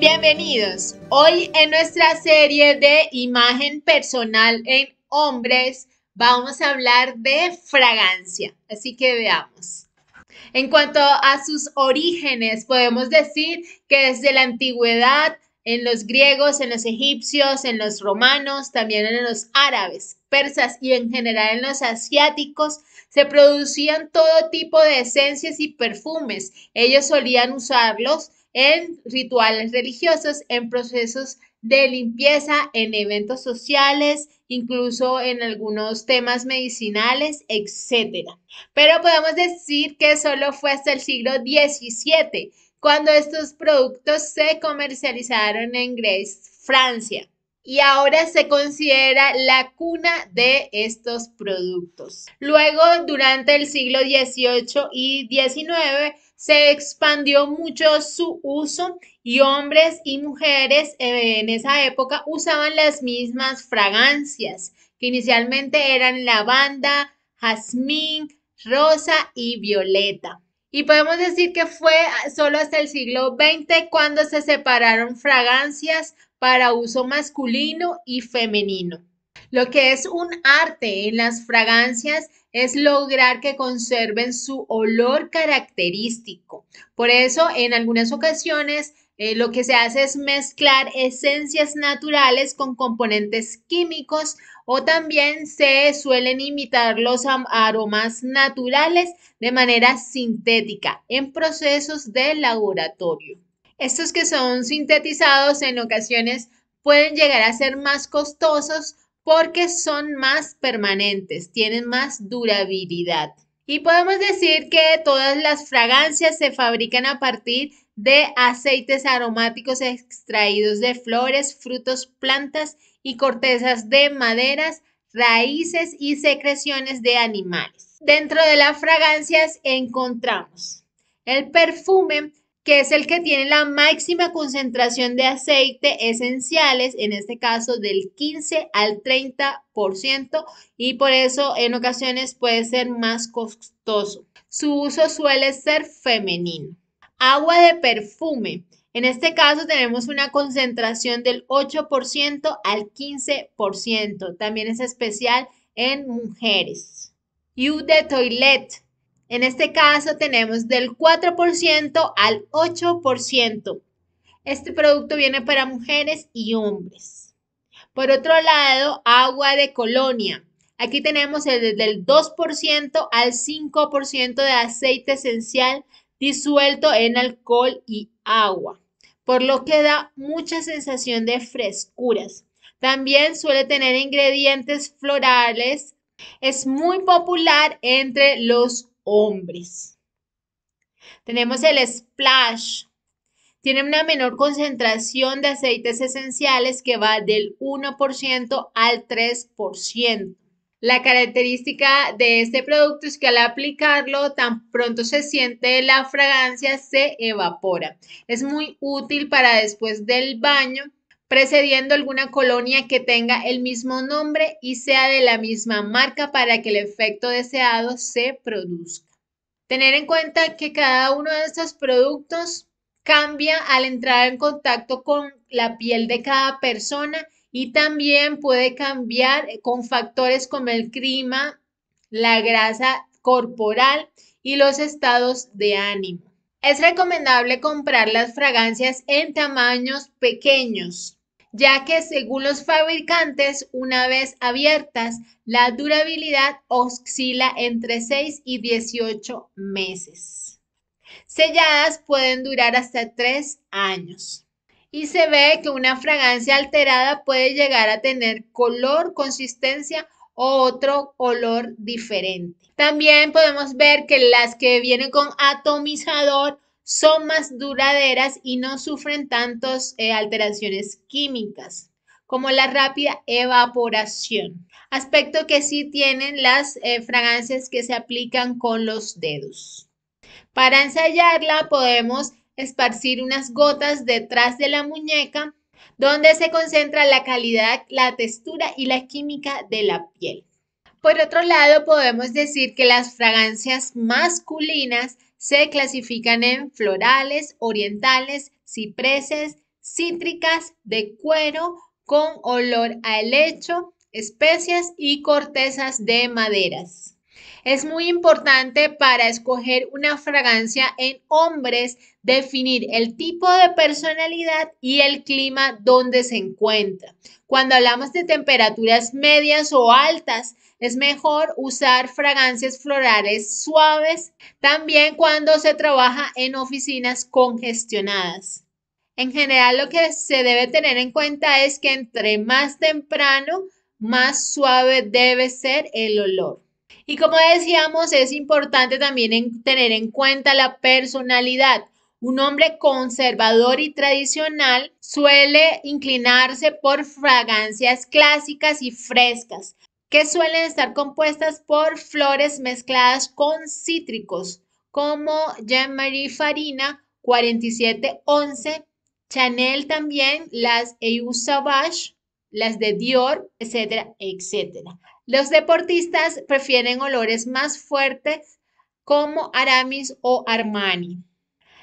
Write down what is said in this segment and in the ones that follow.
Bienvenidos. Hoy en nuestra serie de imagen personal en hombres vamos a hablar de fragancia. Así que veamos. En cuanto a sus orígenes, podemos decir que desde la antigüedad, en los griegos, en los egipcios, en los romanos, también en los árabes, persas y en general en los asiáticos, se producían todo tipo de esencias y perfumes. Ellos solían usarlos en rituales religiosos, en procesos de limpieza, en eventos sociales, incluso en algunos temas medicinales, etc. Pero podemos decir que solo fue hasta el siglo XVII cuando estos productos se comercializaron en Grecia, Francia y ahora se considera la cuna de estos productos. Luego, durante el siglo XVIII y XIX, se expandió mucho su uso y hombres y mujeres eh, en esa época usaban las mismas fragancias, que inicialmente eran lavanda, jazmín, rosa y violeta. Y podemos decir que fue solo hasta el siglo XX cuando se separaron fragancias para uso masculino y femenino. Lo que es un arte en las fragancias es lograr que conserven su olor característico. Por eso, en algunas ocasiones, eh, lo que se hace es mezclar esencias naturales con componentes químicos o también se suelen imitar los aromas naturales de manera sintética en procesos de laboratorio. Estos que son sintetizados en ocasiones pueden llegar a ser más costosos porque son más permanentes, tienen más durabilidad. Y podemos decir que todas las fragancias se fabrican a partir de aceites aromáticos extraídos de flores, frutos, plantas y cortezas de maderas, raíces y secreciones de animales. Dentro de las fragancias encontramos el perfume que es el que tiene la máxima concentración de aceite esenciales, en este caso del 15 al 30%, y por eso en ocasiones puede ser más costoso. Su uso suele ser femenino. Agua de perfume. En este caso tenemos una concentración del 8% al 15%. También es especial en mujeres. You de toilette. En este caso tenemos del 4% al 8%. Este producto viene para mujeres y hombres. Por otro lado, agua de colonia. Aquí tenemos el del 2% al 5% de aceite esencial disuelto en alcohol y agua, por lo que da mucha sensación de frescuras. También suele tener ingredientes florales. Es muy popular entre los hombres. Tenemos el splash. Tiene una menor concentración de aceites esenciales que va del 1% al 3%. La característica de este producto es que al aplicarlo tan pronto se siente la fragancia, se evapora. Es muy útil para después del baño precediendo alguna colonia que tenga el mismo nombre y sea de la misma marca para que el efecto deseado se produzca. Tener en cuenta que cada uno de estos productos cambia al entrar en contacto con la piel de cada persona y también puede cambiar con factores como el clima, la grasa corporal y los estados de ánimo. Es recomendable comprar las fragancias en tamaños pequeños ya que según los fabricantes, una vez abiertas, la durabilidad oscila entre 6 y 18 meses. Selladas pueden durar hasta 3 años. Y se ve que una fragancia alterada puede llegar a tener color, consistencia o otro olor diferente. También podemos ver que las que vienen con atomizador son más duraderas y no sufren tantas eh, alteraciones químicas como la rápida evaporación, aspecto que sí tienen las eh, fragancias que se aplican con los dedos. Para ensayarla podemos esparcir unas gotas detrás de la muñeca donde se concentra la calidad, la textura y la química de la piel. Por otro lado, podemos decir que las fragancias masculinas se clasifican en florales, orientales, cipreses, cítricas, de cuero, con olor a helecho, especias y cortezas de maderas. Es muy importante para escoger una fragancia en hombres definir el tipo de personalidad y el clima donde se encuentra. Cuando hablamos de temperaturas medias o altas, es mejor usar fragancias florales suaves, también cuando se trabaja en oficinas congestionadas. En general lo que se debe tener en cuenta es que entre más temprano, más suave debe ser el olor. Y como decíamos, es importante también tener en cuenta la personalidad. Un hombre conservador y tradicional suele inclinarse por fragancias clásicas y frescas, que suelen estar compuestas por flores mezcladas con cítricos, como Jean-Marie Farina 4711, Chanel también, las Eau Sauvage, las de Dior, etcétera, etcétera. Los deportistas prefieren olores más fuertes como Aramis o Armani.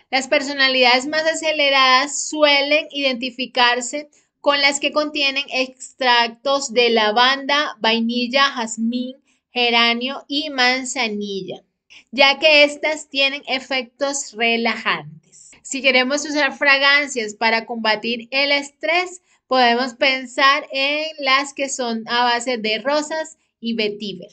Las personalidades más aceleradas suelen identificarse con las que contienen extractos de lavanda, vainilla, jazmín, geranio y manzanilla, ya que estas tienen efectos relajantes. Si queremos usar fragancias para combatir el estrés, podemos pensar en las que son a base de rosas y vetiver.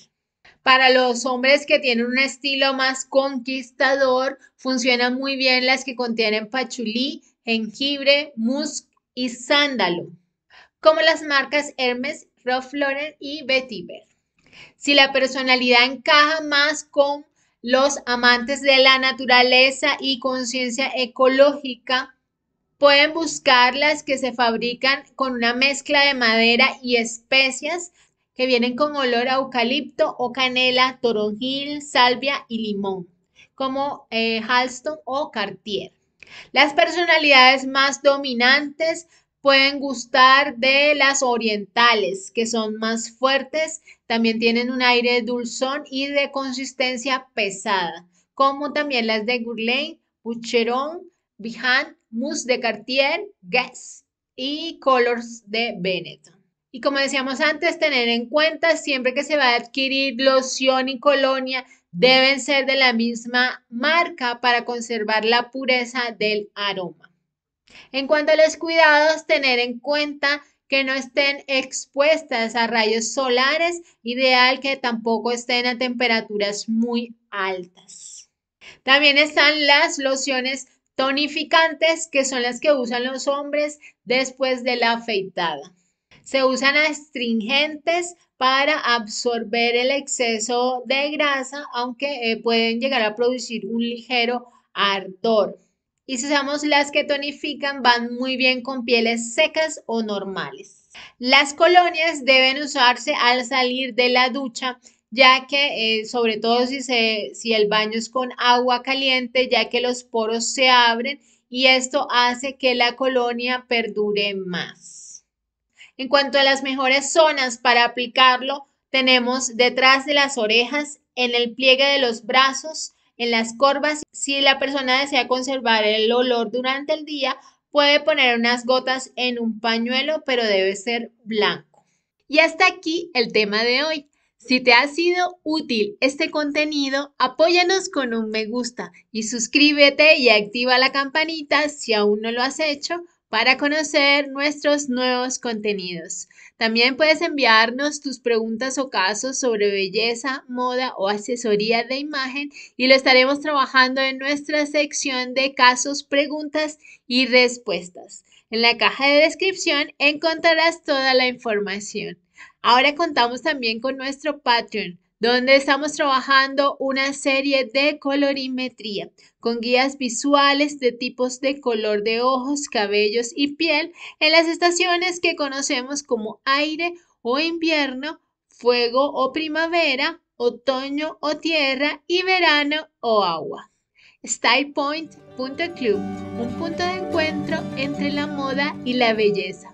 Para los hombres que tienen un estilo más conquistador, funcionan muy bien las que contienen pachulí, jengibre, musgo, y sándalo, como las marcas Hermes, Ralph Lauren y Betty Bear. Si la personalidad encaja más con los amantes de la naturaleza y conciencia ecológica, pueden buscar las que se fabrican con una mezcla de madera y especias que vienen con olor a eucalipto o canela, toronjil, salvia y limón, como eh, Halston o Cartier. Las personalidades más dominantes pueden gustar de las orientales, que son más fuertes, también tienen un aire dulzón y de consistencia pesada, como también las de Gourlay, Boucheron, Bihan, Mousse de Cartier, Guess y Colors de Benetton. Y como decíamos antes, tener en cuenta siempre que se va a adquirir loción y colonia, deben ser de la misma marca para conservar la pureza del aroma. En cuanto a los cuidados, tener en cuenta que no estén expuestas a rayos solares, ideal que tampoco estén a temperaturas muy altas. También están las lociones tonificantes, que son las que usan los hombres después de la afeitada. Se usan astringentes para absorber el exceso de grasa, aunque eh, pueden llegar a producir un ligero ardor. Y si usamos las que tonifican, van muy bien con pieles secas o normales. Las colonias deben usarse al salir de la ducha, ya que eh, sobre todo si, si el baño es con agua caliente, ya que los poros se abren y esto hace que la colonia perdure más. En cuanto a las mejores zonas para aplicarlo, tenemos detrás de las orejas, en el pliegue de los brazos, en las corvas. Si la persona desea conservar el olor durante el día, puede poner unas gotas en un pañuelo, pero debe ser blanco. Y hasta aquí el tema de hoy. Si te ha sido útil este contenido, apóyanos con un me gusta y suscríbete y activa la campanita si aún no lo has hecho para conocer nuestros nuevos contenidos. También puedes enviarnos tus preguntas o casos sobre belleza, moda o asesoría de imagen y lo estaremos trabajando en nuestra sección de casos, preguntas y respuestas. En la caja de descripción encontrarás toda la información. Ahora contamos también con nuestro Patreon donde estamos trabajando una serie de colorimetría con guías visuales de tipos de color de ojos, cabellos y piel en las estaciones que conocemos como aire o invierno, fuego o primavera, otoño o tierra y verano o agua. StylePoint.club, un punto de encuentro entre la moda y la belleza.